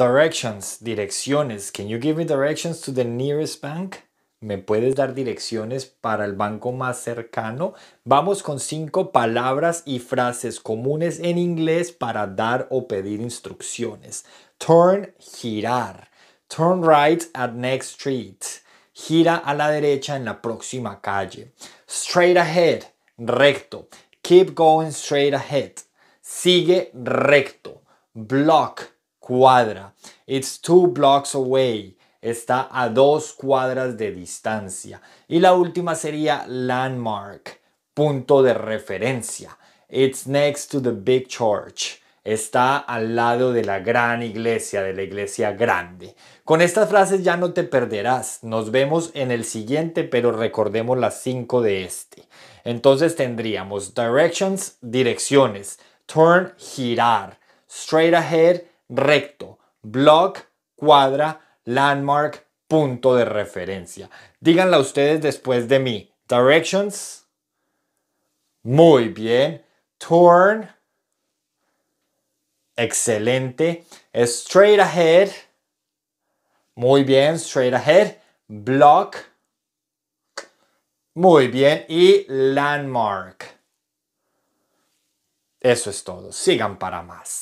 Directions, direcciones. Can you give me directions to the nearest bank? ¿Me puedes dar direcciones para el banco más cercano? Vamos con cinco palabras y frases comunes en inglés para dar o pedir instrucciones. Turn, girar. Turn right at next street. Gira a la derecha en la próxima calle. Straight ahead, recto. Keep going straight ahead. Sigue recto. Block cuadra. It's two blocks away. Está a dos cuadras de distancia. Y la última sería landmark, punto de referencia. It's next to the big church. Está al lado de la gran iglesia, de la iglesia grande. Con estas frases ya no te perderás. Nos vemos en el siguiente, pero recordemos las cinco de este. Entonces tendríamos directions, direcciones, turn, girar, straight ahead, recto, block, cuadra, landmark, punto de referencia. Díganla ustedes después de mí. Directions. Muy bien. Turn. Excelente. Straight ahead. Muy bien. Straight ahead. Block. Muy bien. Y landmark. Eso es todo. Sigan para más.